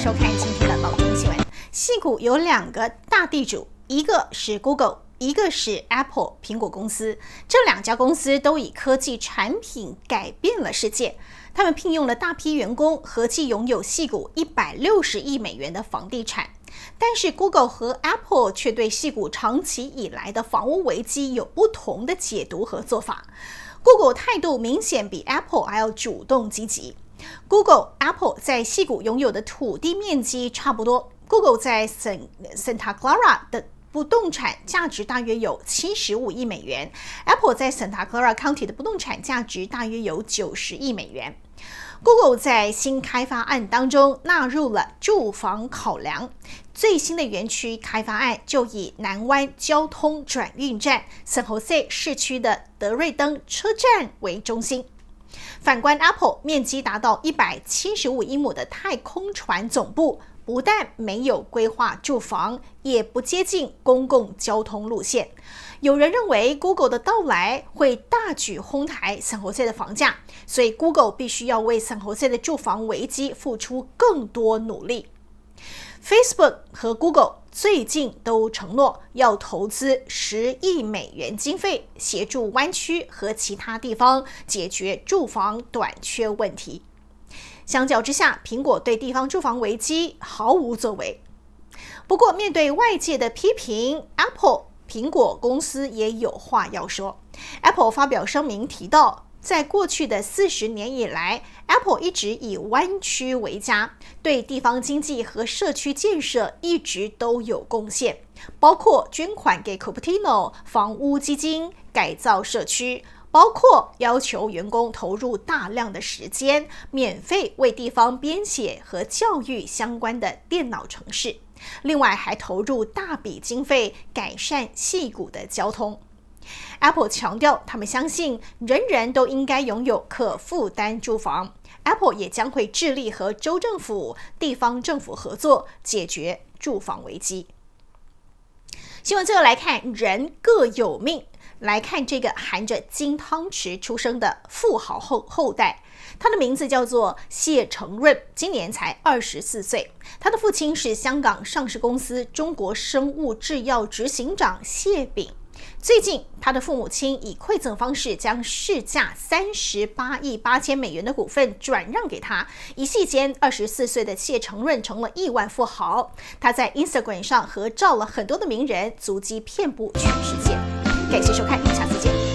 收看今天的宝间新闻。戏谷有两个大地主，一个是 Google，一个是 Apple（ 苹果公司）。这两家公司都以科技产品改变了世界。他们聘用了大批员工，合计拥有戏谷一百六十亿美元的房地产。但是 Google 和 Apple 却对戏谷长期以来的房屋危机有不同的解读和做法。Google 态度明显比 Apple 还要主动积极。Google、Apple 在西谷拥有的土地面积差不多。Google 在 Santa c 塔克拉 a 的不动产价值大约有七十五亿美元，Apple 在 c 塔克拉 t y 的不动产价值大约有九十亿美元。Google 在新开发案当中纳入了住房考量，最新的园区开发案就以南湾交通转运站、San Jose 市区的德瑞登车站为中心。反观 Apple 面积达到一百七十五英亩的太空船总部，不但没有规划住房，也不接近公共交通路线。有人认为 Google 的到来会大举哄抬圣何塞的房价，所以 Google 必须要为圣何塞的住房危机付出更多努力。Facebook 和 Google 最近都承诺要投资十亿美元经费，协助湾区和其他地方解决住房短缺问题。相较之下，苹果对地方住房危机毫无作为。不过，面对外界的批评，Apple 苹果公司也有话要说。Apple 发表声明提到。在过去的四十年以来，Apple 一直以湾区为家，对地方经济和社区建设一直都有贡献，包括捐款给 Cupertino 房屋基金改造社区，包括要求员工投入大量的时间，免费为地方编写和教育相关的电脑程式，另外还投入大笔经费改善溪谷的交通。Apple 强调，他们相信人人都应该拥有可负担住房。Apple 也将会致力和州政府、地方政府合作，解决住房危机。新闻最后来看，人各有命，来看这个含着金汤匙出生的富豪后后代。他的名字叫做谢承润，今年才二十四岁。他的父亲是香港上市公司中国生物制药执行长谢炳。最近，他的父母亲以馈赠方式将市价三十八亿八千美元的股份转让给他，一夕间，二十四岁的谢承润成了亿万富豪。他在 Instagram 上合照了很多的名人，足迹遍布全世界。感谢收看，下次见。